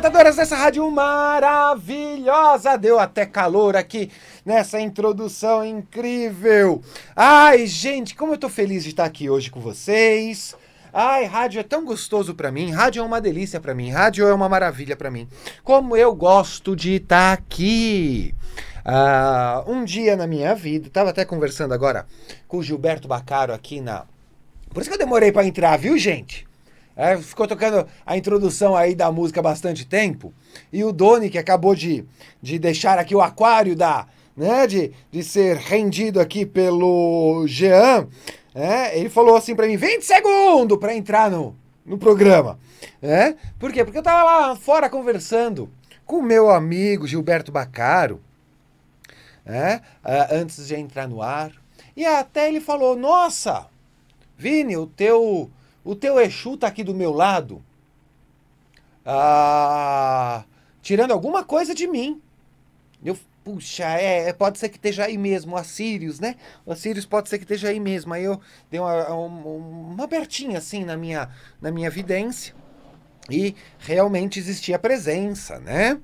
encantadoras dessa rádio maravilhosa. Deu até calor aqui nessa introdução incrível. Ai, gente, como eu tô feliz de estar aqui hoje com vocês. Ai, rádio é tão gostoso para mim, rádio é uma delícia para mim, rádio é uma maravilha para mim. Como eu gosto de estar aqui. Ah, um dia na minha vida, tava até conversando agora com o Gilberto Bacaro aqui na. Por isso que eu demorei para entrar, viu, gente? É, ficou tocando a introdução aí da música há bastante tempo. E o Doni, que acabou de, de deixar aqui o aquário da, né, de, de ser rendido aqui pelo Jean, né, ele falou assim para mim: 20 segundos para entrar no, no programa. É, por quê? Porque eu tava lá fora conversando com o meu amigo Gilberto Bacaro, é, antes de entrar no ar. E até ele falou: Nossa, Vini, o teu o teu Exu está aqui do meu lado, ah, tirando alguma coisa de mim. Eu, puxa, é, é, pode ser que esteja aí mesmo, o Assírios, né? O Assírios pode ser que esteja aí mesmo. Aí eu dei uma, uma, uma abertinha assim na minha, na minha vidência. E realmente existia presença, né?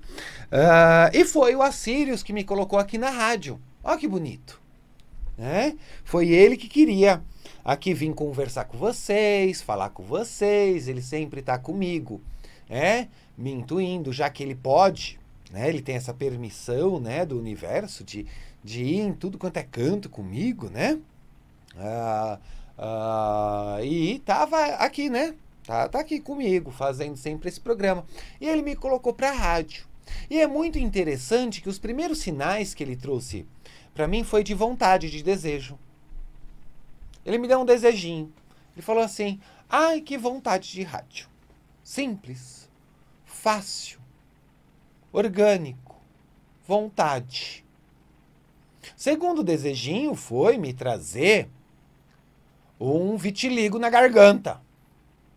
Ah, e foi o Assírios que me colocou aqui na rádio. Olha que bonito. Né? Foi ele que queria Aqui vim conversar com vocês, falar com vocês, ele sempre está comigo, né? Me intuindo, já que ele pode, né? Ele tem essa permissão, né, do universo de, de ir em tudo quanto é canto comigo, né? Ah, ah, e tava aqui, né? Tá, tá aqui comigo, fazendo sempre esse programa. E ele me colocou para a rádio. E é muito interessante que os primeiros sinais que ele trouxe para mim foi de vontade, de desejo. Ele me deu um desejinho. Ele falou assim: ai, que vontade de rádio. Simples, fácil, orgânico, vontade. Segundo desejinho foi me trazer um vitiligo na garganta,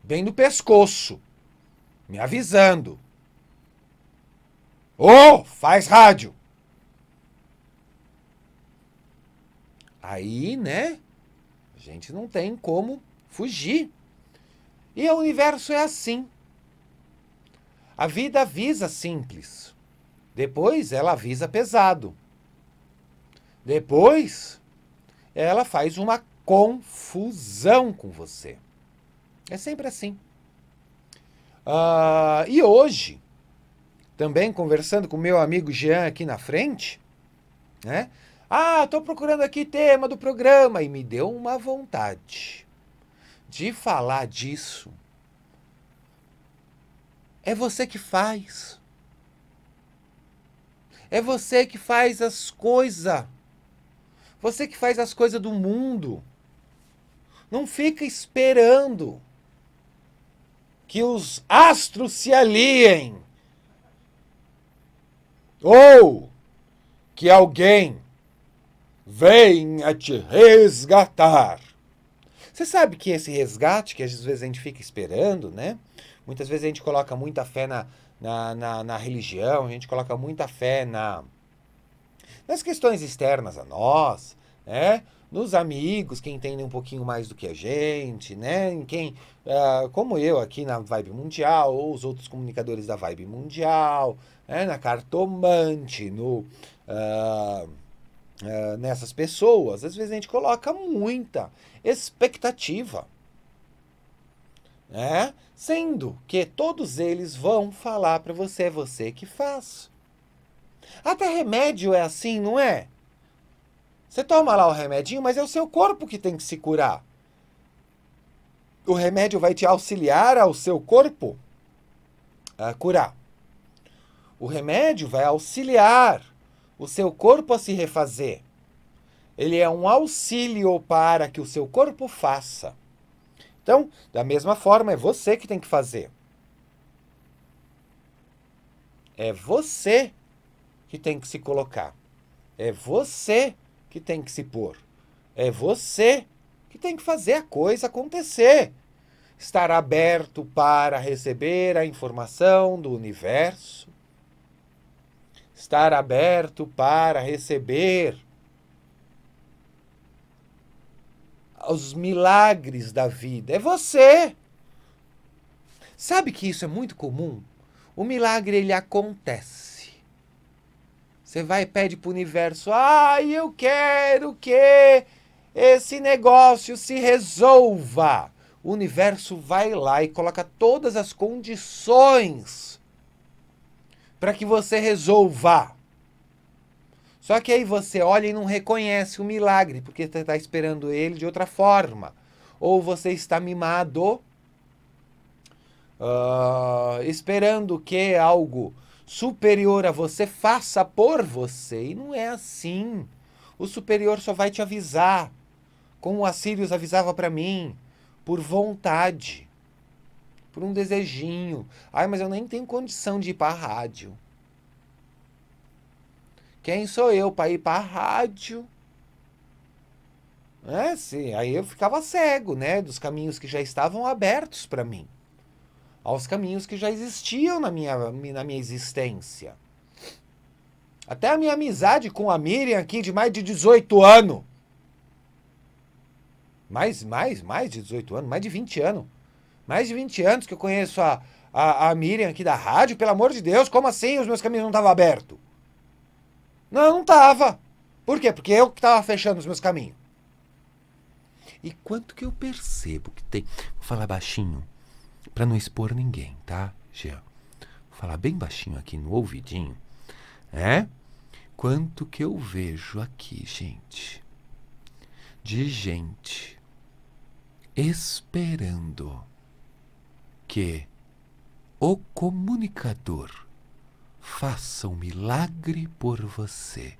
bem no pescoço, me avisando. Ô, oh, faz rádio! Aí, né? A gente não tem como fugir. E o universo é assim. A vida avisa simples. Depois ela avisa pesado. Depois ela faz uma confusão com você. É sempre assim. Uh, e hoje, também conversando com meu amigo Jean aqui na frente, né? Ah, estou procurando aqui tema do programa. E me deu uma vontade de falar disso. É você que faz. É você que faz as coisas. Você que faz as coisas do mundo. Não fica esperando que os astros se aliem ou que alguém venha te resgatar. Você sabe que esse resgate, que às vezes a gente fica esperando, né? Muitas vezes a gente coloca muita fé na, na, na, na religião, a gente coloca muita fé na, nas questões externas a nós, né? nos amigos que entendem um pouquinho mais do que a gente, né? Em quem, uh, como eu aqui na Vibe Mundial, ou os outros comunicadores da Vibe Mundial, né? na Cartomante, no. Uh, eh, nessas pessoas, às vezes a gente coloca muita expectativa. Né? Sendo que todos eles vão falar para você, é você que faz. Até remédio é assim, não é? Você toma lá o remedinho, mas é o seu corpo que tem que se curar. O remédio vai te auxiliar ao seu corpo a curar. O remédio vai auxiliar o seu corpo a se refazer. Ele é um auxílio para que o seu corpo faça. Então, da mesma forma, é você que tem que fazer. É você que tem que se colocar. É você que tem que se pôr. É você que tem que fazer a coisa acontecer. Estar aberto para receber a informação do universo, estar aberto para receber os milagres da vida. É você. Sabe que isso é muito comum? O milagre ele acontece. Você vai e pede para o universo: "Ah, eu quero que esse negócio se resolva". O universo vai lá e coloca todas as condições para que você resolva. Só que aí você olha e não reconhece o milagre, porque você está esperando ele de outra forma. Ou você está mimado, uh, esperando que algo superior a você faça por você. E não é assim. O superior só vai te avisar, como o Assírios avisava para mim, por vontade por um desejinho. Ai, mas eu nem tenho condição de ir para a rádio. Quem sou eu para ir para a rádio? É, sim, aí eu ficava cego, né, dos caminhos que já estavam abertos para mim, aos caminhos que já existiam na minha, na minha existência. Até a minha amizade com a Miriam aqui de mais de 18 anos. Mais, mais, mais de 18 anos, mais de 20 anos mais de 20 anos que eu conheço a, a, a Miriam aqui da rádio, pelo amor de Deus, como assim os meus caminhos não estavam abertos? Não, não estava. Por quê? Porque eu que estava fechando os meus caminhos. E quanto que eu percebo que tem. Vou falar baixinho, para não expor ninguém, tá, Jean? Vou falar bem baixinho aqui no ouvidinho. É? Quanto que eu vejo aqui, gente, de gente esperando que o comunicador faça um milagre por você.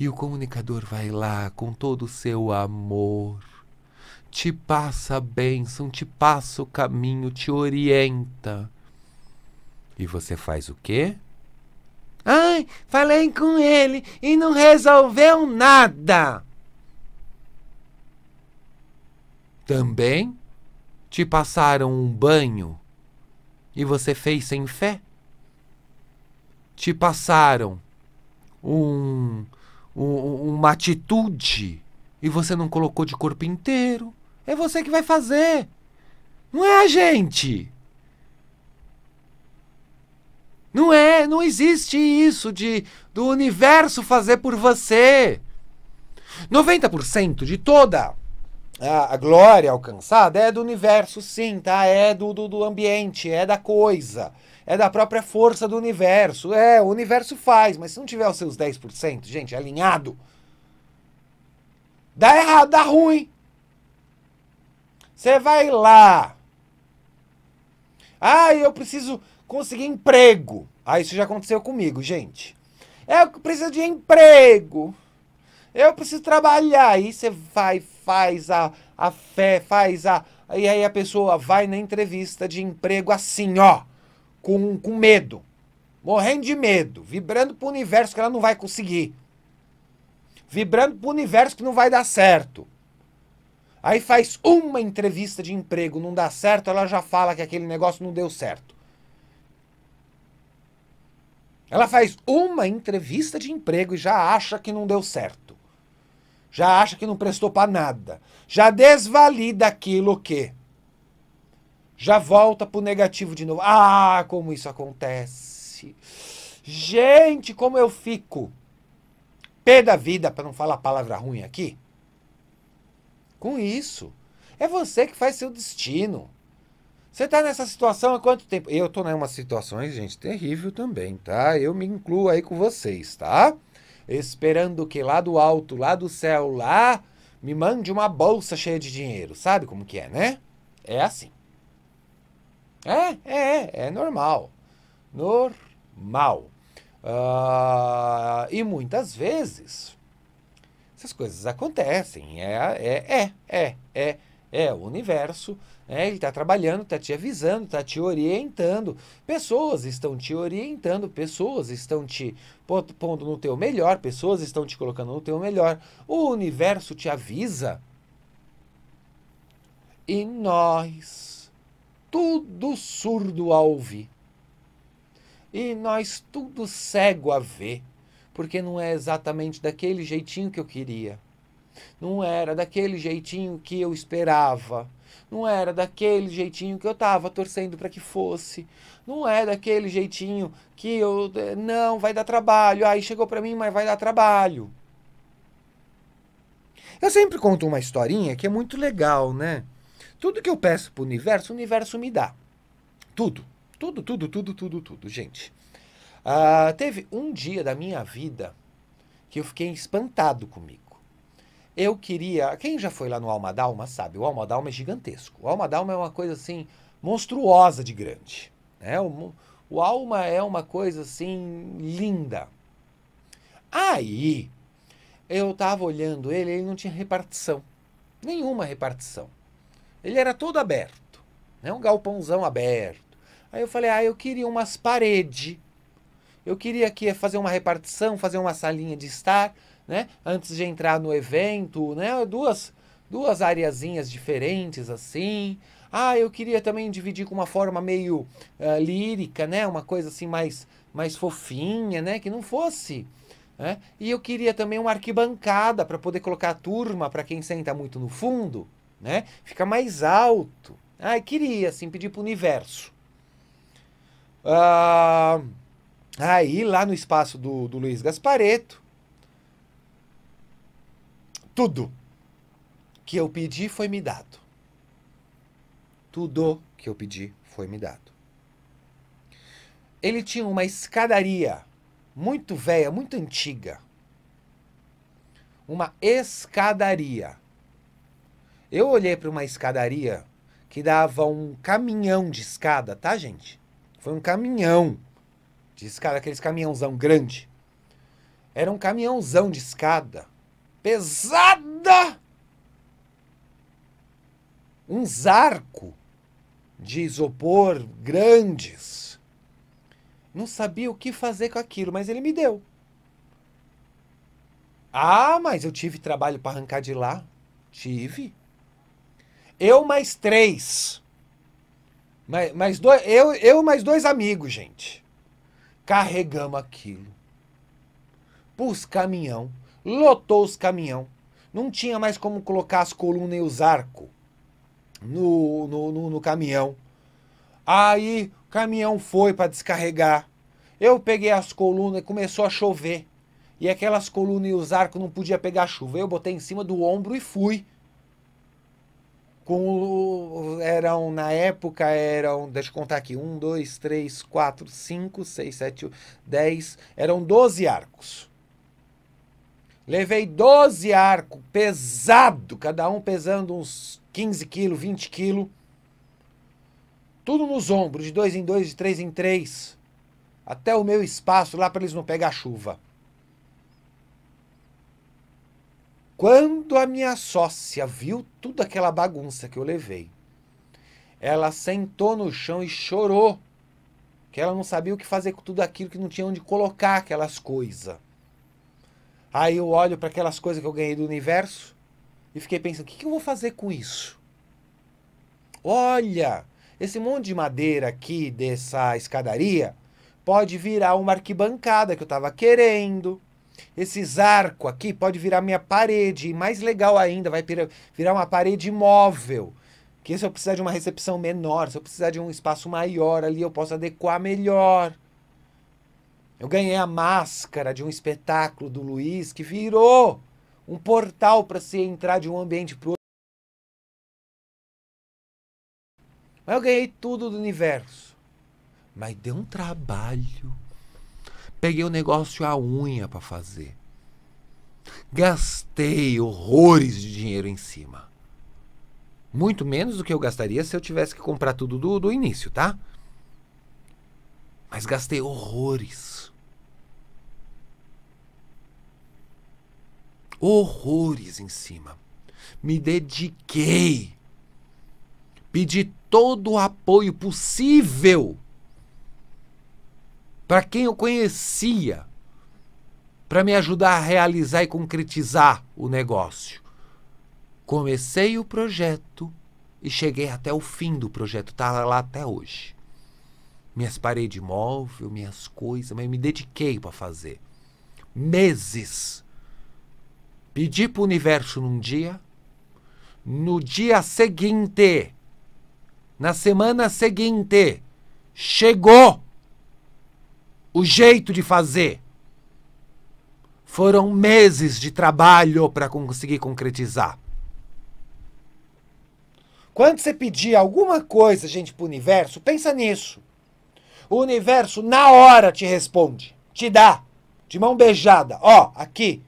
E o comunicador vai lá com todo o seu amor, te passa a bênção, te passa o caminho, te orienta. E você faz o quê? Ai, falei com ele e não resolveu nada. Também te passaram um banho e você fez sem fé? Te passaram um, um, uma atitude e você não colocou de corpo inteiro? É você que vai fazer. Não é a gente. Não é, não existe isso de do universo fazer por você. 90% de toda a, a glória alcançada é do universo, sim, tá? É do, do, do ambiente, é da coisa, é da própria força do universo. É, o universo faz, mas se não tiver os seus 10%, gente, é alinhado, dá errado, dá ruim. Você vai lá. Ah, eu preciso conseguir emprego. Ah, isso já aconteceu comigo, gente. Eu preciso de emprego. Eu preciso trabalhar. Aí você vai, faz a, a fé, faz a. E aí a pessoa vai na entrevista de emprego assim, ó, com, com medo, morrendo de medo, vibrando pro universo que ela não vai conseguir, vibrando pro universo que não vai dar certo. Aí faz uma entrevista de emprego, não dá certo, ela já fala que aquele negócio não deu certo. Ela faz uma entrevista de emprego e já acha que não deu certo já acha que não prestou para nada, já desvalida aquilo que já volta pro negativo de novo. Ah, como isso acontece. Gente, como eu fico pé da vida, para não falar palavra ruim aqui, com isso. É você que faz seu destino. Você tá nessa situação há quanto tempo? Eu tô em umas situações, gente, terrível também, tá? Eu me incluo aí com vocês, tá? esperando que lá do alto, lá do céu, lá, me mande uma bolsa cheia de dinheiro. Sabe como que é, né? É assim. É, é, é, é normal. Normal. Uh, e muitas vezes essas coisas acontecem. É, é, é, é, é. É o universo, né? ele está trabalhando, está te avisando, está te orientando. Pessoas estão te orientando, pessoas estão te pondo no teu melhor, pessoas estão te colocando no teu melhor. O universo te avisa. E nós, tudo surdo a ouvir. E nós, tudo cego a ver. Porque não é exatamente daquele jeitinho que eu queria. Não era daquele jeitinho que eu esperava. Não era daquele jeitinho que eu estava torcendo para que fosse. Não é daquele jeitinho que eu. É, não, vai dar trabalho. Aí chegou para mim, mas vai dar trabalho. Eu sempre conto uma historinha que é muito legal, né? Tudo que eu peço pro universo, o universo me dá. Tudo. Tudo, tudo, tudo, tudo, tudo, gente. Ah, teve um dia da minha vida que eu fiquei espantado comigo. Eu queria. Quem já foi lá no Alma Dalma sabe, o Alma Dalma é gigantesco. O Alma Dalma é uma coisa assim monstruosa de grande. Né? O, o Alma é uma coisa assim linda. Aí eu tava olhando ele, ele não tinha repartição. Nenhuma repartição. Ele era todo aberto, né? um galpãozão aberto. Aí eu falei, ah, eu queria umas paredes. Eu queria aqui fazer uma repartição, fazer uma salinha de estar né? Antes de entrar no evento, né? Duas, duas areazinhas diferentes assim. Ah, eu queria também dividir com uma forma meio uh, lírica, né? Uma coisa assim mais, mais fofinha, né? Que não fosse. Né? E eu queria também uma arquibancada para poder colocar a turma para quem senta muito no fundo, né? Fica mais alto. Ah, queria, assim, pedir para o universo. Ah, aí, lá no espaço do, do Luiz Gaspareto, tudo que eu pedi foi me dado. Tudo que eu pedi foi me dado. Ele tinha uma escadaria muito velha, muito antiga. Uma escadaria. Eu olhei para uma escadaria que dava um caminhão de escada, tá, gente? Foi um caminhão de escada, aqueles caminhãozão grande. Era um caminhãozão de escada pesada. Uns arcos de isopor grandes. Não sabia o que fazer com aquilo, mas ele me deu. Ah, mas eu tive trabalho para arrancar de lá. Tive. Eu mais três. Mais, mais dois, eu, eu mais dois amigos, gente. Carregamos aquilo. Pus caminhão lotou os caminhão. Não tinha mais como colocar as colunas e os arcos no, no, no, no caminhão. Aí o caminhão foi para descarregar. Eu peguei as colunas e começou a chover. E aquelas colunas e os arcos não podia pegar chuva. Eu botei em cima do ombro e fui. Com eram na época eram, deixa eu contar aqui, um, dois, três, quatro, cinco, seis, sete, dez, eram doze arcos. Levei 12 arcos, pesado, cada um pesando uns 15 quilos, 20 quilos. Tudo nos ombros, de dois em dois, de três em três. Até o meu espaço lá para eles não pegar chuva. Quando a minha sócia viu tudo aquela bagunça que eu levei, ela sentou no chão e chorou. Que ela não sabia o que fazer com tudo aquilo, que não tinha onde colocar aquelas coisas. Aí eu olho para aquelas coisas que eu ganhei do universo e fiquei pensando: o que, eu vou fazer com isso? Olha, esse monte de madeira aqui dessa escadaria pode virar uma arquibancada que eu estava querendo. Esses arco aqui pode virar minha parede. E mais legal ainda, vai virar uma parede móvel. Que se eu precisar de uma recepção menor, se eu precisar de um espaço maior ali, eu posso adequar melhor. Eu ganhei a máscara de um espetáculo do Luiz que virou um portal para se entrar de um ambiente para outro. Mas eu ganhei tudo do universo. Mas deu um trabalho. Peguei o negócio à unha para fazer. Gastei horrores de dinheiro em cima. Muito menos do que eu gastaria se eu tivesse que comprar tudo do, do início, tá? Mas gastei horrores. Horrores em cima. Me dediquei. Pedi todo o apoio possível para quem eu conhecia para me ajudar a realizar e concretizar o negócio. Comecei o projeto e cheguei até o fim do projeto, está lá até hoje minhas paredes móvel, minhas coisas, mas eu me dediquei para fazer. Meses. Pedi para o universo num dia, no dia seguinte, na semana seguinte, chegou o jeito de fazer. Foram meses de trabalho para conseguir concretizar. Quando você pedir alguma coisa, gente, para o universo, pensa nisso. O universo, na hora, te responde. Te dá. De mão beijada. Ó, aqui.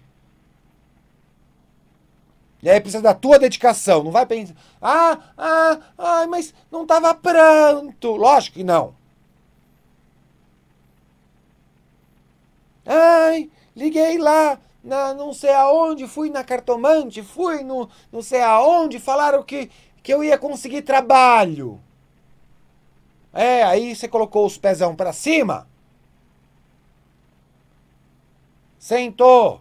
E aí precisa da tua dedicação. Não vai pensar. Ah, ah, ah, mas não tava pronto. Lógico que não. Ai, liguei lá, na, não sei aonde, fui na cartomante, fui no não sei aonde, falaram que, que eu ia conseguir trabalho. É, aí você colocou os pezão para cima. Sentou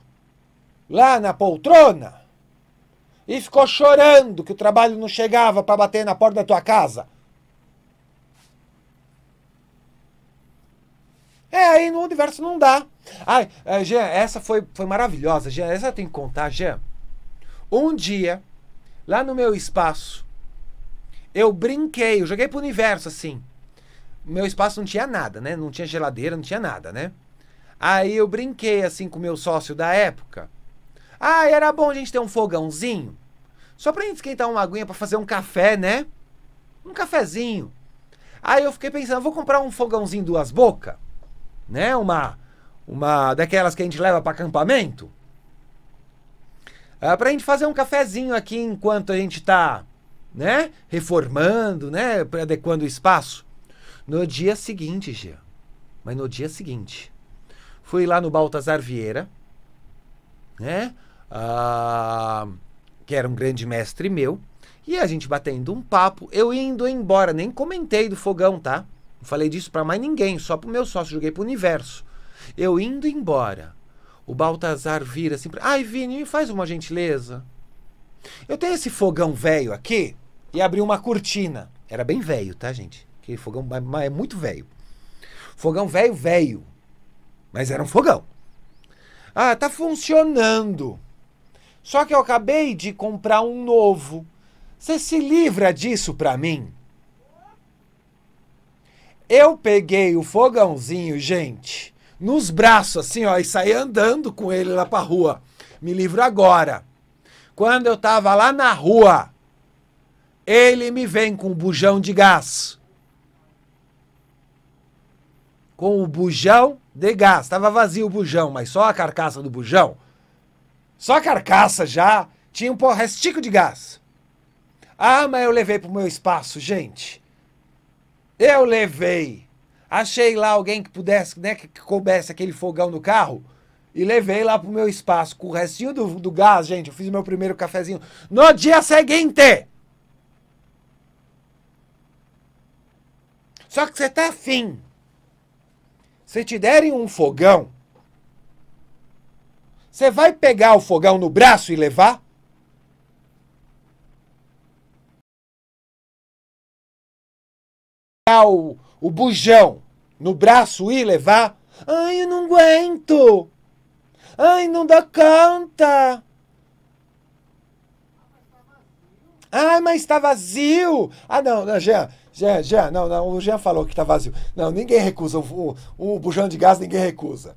lá na poltrona e ficou chorando que o trabalho não chegava para bater na porta da tua casa. É, aí no universo não dá. Ai, é, Jean, essa foi, foi maravilhosa, Jean. Essa tem que contar, Jean. Um dia, lá no meu espaço, eu brinquei, eu joguei pro universo assim meu espaço não tinha nada, né? Não tinha geladeira, não tinha nada, né? Aí eu brinquei assim com o meu sócio da época. Ah, era bom a gente ter um fogãozinho. Só pra gente esquentar uma aguinha para fazer um café, né? Um cafezinho. Aí eu fiquei pensando, vou comprar um fogãozinho duas bocas, né? Uma uma daquelas que a gente leva para acampamento. Ah, pra gente fazer um cafezinho aqui enquanto a gente tá, né, reformando, né, adequando o espaço. No dia seguinte, Gia. Mas no dia seguinte. Fui lá no Baltazar Vieira, né? Ah, que era um grande mestre meu. E a gente batendo um papo, eu indo embora, nem comentei do fogão, tá? Não falei disso para mais ninguém, só pro meu sócio, joguei pro universo. Eu indo embora. O Baltazar vira assim, pra... ai Vini, me faz uma gentileza. Eu tenho esse fogão velho aqui e abri uma cortina. Era bem velho, tá, gente? Aquele fogão é, mas é muito velho. Fogão velho, velho. Mas era um fogão. Ah, tá funcionando. Só que eu acabei de comprar um novo. Você se livra disso para mim? Eu peguei o fogãozinho, gente, nos braços, assim, ó, e saí andando com ele lá pra rua. Me livro agora. Quando eu tava lá na rua, ele me vem com um bujão de gás com o bujão de gás. Estava vazio o bujão, mas só a carcaça do bujão. Só a carcaça já tinha um restico de gás. Ah, mas eu levei pro meu espaço, gente. Eu levei. Achei lá alguém que pudesse, né, que coubesse aquele fogão no carro e levei lá pro meu espaço com o restinho do, do gás, gente. Eu fiz meu primeiro cafezinho no dia seguinte. Só que você tá afim se te derem um fogão, você vai pegar o fogão no braço e levar? O, o bujão no braço e levar? Ai, eu não aguento! Ai, não dá conta! Ai, ah, mas está vazio! Ah, não, não, Jean, Jean, Jean, não, não, o Jean falou que está vazio. Não, ninguém recusa. O, o, o, bujão de gás, ninguém recusa.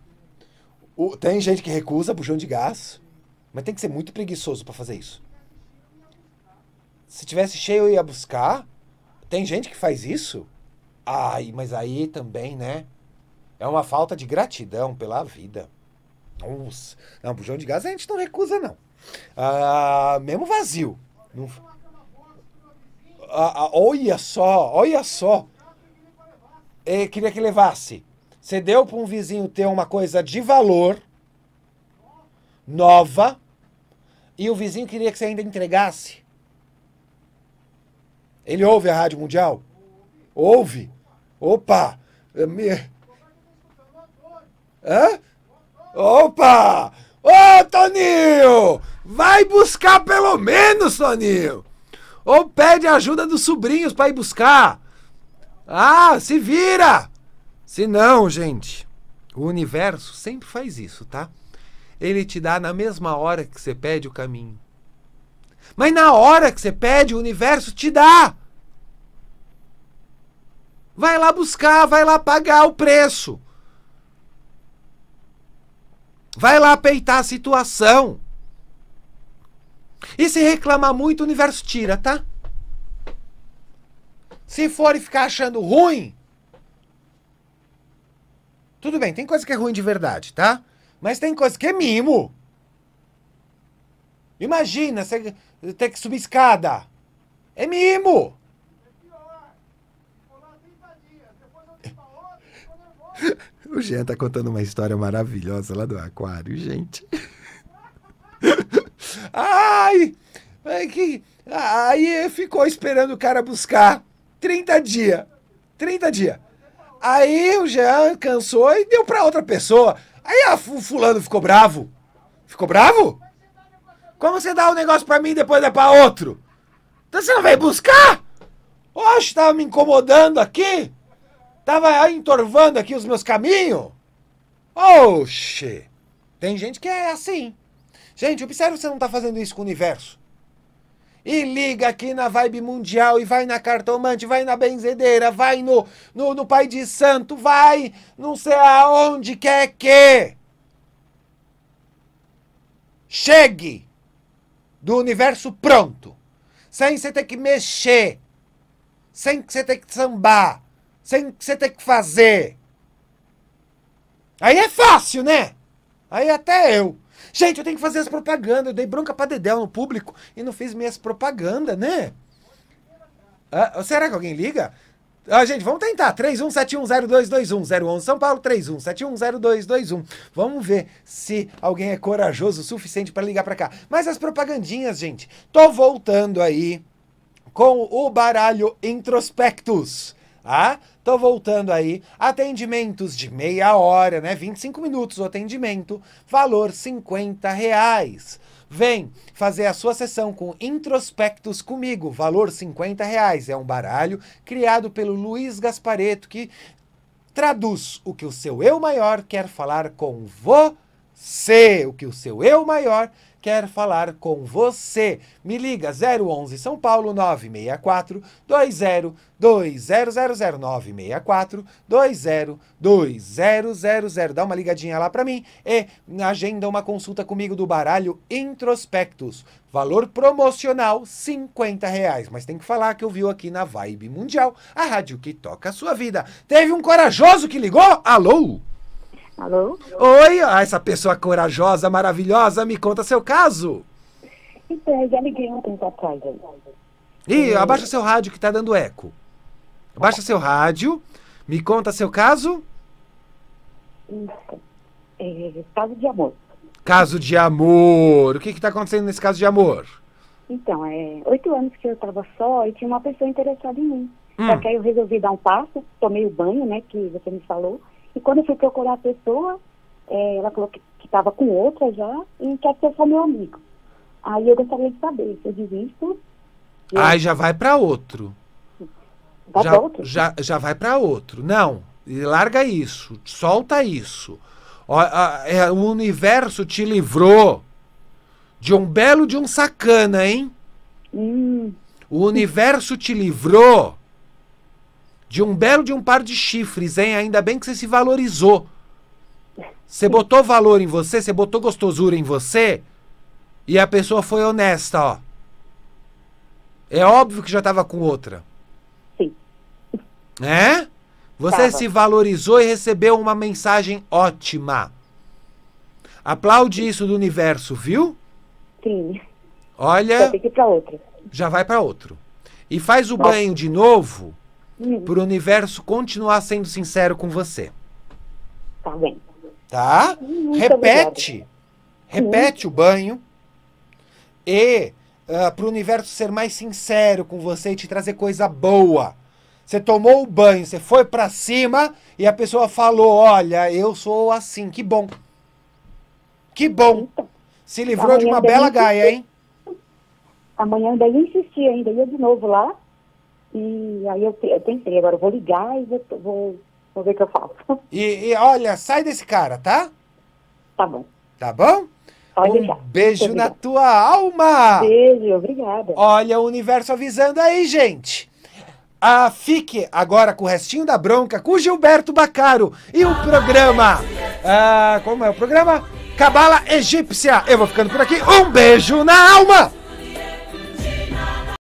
O, tem gente que recusa bujão de gás, mas tem que ser muito preguiçoso para fazer isso. Se tivesse cheio, eu ia buscar. Tem gente que faz isso? Ai, mas aí também, né? É uma falta de gratidão pela vida. Nossa, não, bujão de gás a gente não recusa, não. Ah, mesmo vazio. Não a, a, olha só, olha só. Ele é, queria que levasse. Você deu para um vizinho ter uma coisa de valor, nova, e o vizinho queria que você ainda entregasse. Ele ouve a Rádio Mundial? Ouve? Opa! É me... Hã? Opa! Ô, Toninho! Vai buscar pelo menos, Toninho! Ou pede a ajuda dos sobrinhos para ir buscar. Ah, se vira! Se não, gente, o universo sempre faz isso, tá? Ele te dá na mesma hora que você pede o caminho. Mas na hora que você pede, o universo te dá. Vai lá buscar, vai lá pagar o preço. Vai lá peitar a situação. E se reclamar muito, o universo tira, tá? Se for e ficar achando ruim. Tudo bem, tem coisa que é ruim de verdade, tá? Mas tem coisa que é mimo. Imagina você ter que subir escada. É mimo. O Jean tá contando uma história maravilhosa lá do aquário, gente. Ai! Que... Aí ficou esperando o cara buscar 30 dias. 30 dias. Aí o Jean cansou e deu para outra pessoa. Aí a, o fulano ficou bravo. Ficou bravo? Como você dá o um negócio para mim e depois dá é para outro? Então você não veio buscar? Oxe, tava me incomodando aqui. Tava entorvando aqui os meus caminhos. Oxe. Tem gente que é assim. Gente, observe se você não está fazendo isso com o universo. E liga aqui na vibe mundial, e vai na cartomante, vai na benzedeira, vai no, no, no pai de santo, vai não sei aonde quer que. Chegue do universo pronto, sem você ter que mexer, sem você ter que sambar, sem você ter que fazer. Aí é fácil, né? Aí até eu. Gente, eu tenho que fazer as propagandas. Eu dei bronca pra Dedel no público e não fiz minhas propagandas, né? Ah, será que alguém liga? Ah, gente, vamos tentar. 31710221. São Paulo, 31710221. Vamos ver se alguém é corajoso o suficiente para ligar para cá. Mas as propagandinhas, gente. Tô voltando aí com o baralho Introspectus. Ah, então, voltando aí, atendimentos de meia hora, né? 25 minutos o atendimento, valor 50 reais. Vem fazer a sua sessão com Introspectos comigo, valor 50 reais. É um baralho criado pelo Luiz Gaspareto que traduz o que o seu eu maior quer falar com você, o que o seu eu maior quer quer falar com você. Me liga 011 São Paulo 964 20 964 20 Dá uma ligadinha lá para mim e agenda uma consulta comigo do baralho Introspectus. Valor promocional 50 reais, mas tem que falar que eu vi aqui na Vibe Mundial, a rádio que toca a sua vida. Teve um corajoso que ligou? Alô? Alô? Oi, ah, essa pessoa corajosa, maravilhosa, me conta seu caso. Então, eu já liguei um tempo atrás. Ih, abaixa seu rádio que tá dando eco. Abaixa seu rádio, me conta seu caso. É, caso de amor. Caso de amor. O que que tá acontecendo nesse caso de amor? Então, é oito anos que eu tava só e tinha uma pessoa interessada em mim. Hum. Só que aí eu resolvi dar um passo, tomei o banho, né, que você me falou. E quando eu fui procurar a pessoa, é, ela falou que estava com outra já e quer eu sou meu amigo. Aí eu gostaria de saber se eu desisto. Eu... Aí já vai para outro. Vai já, pra outro? Já, já vai para outro. Não, larga isso, solta isso. O, a, é, o universo te livrou de um belo de um sacana, hein? Hum. O universo te livrou de um belo de um par de chifres, hein? Ainda bem que você se valorizou. Você botou valor em você, você botou gostosura em você, e a pessoa foi honesta, ó. É óbvio que já tava com outra. Sim. Né? Você tava. se valorizou e recebeu uma mensagem ótima. Aplaude isso do universo, viu? Sim. Olha. Já pra outro. Já vai para outro. E faz o Nossa. banho de novo Uhum. para o universo continuar sendo sincero com você. Tá bem. Tá? Muito Repete. Repete o banho. E uh, ah, o universo ser mais sincero com você e te trazer coisa boa. Você tomou o banho, você foi para cima e a pessoa falou: Olha, eu sou assim, que bom. Que bom. Se livrou de uma bela gaia, hein? Amanhã ainda ia insistir, ainda ia de novo lá. E aí eu, eu pensei, agora eu vou ligar e vou, vou, vou ver o que eu faço. E, e, olha, sai desse cara, tá? Tá bom. Tá bom? Pode um beijo na tua alma! Beijo, obrigada. Olha o universo avisando aí, gente. Ah, fique agora com o restinho da bronca com Gilberto Bacaro e o programa. Ah, como é o programa? Cabala Egípcia. Eu vou ficando por aqui. Um beijo na alma!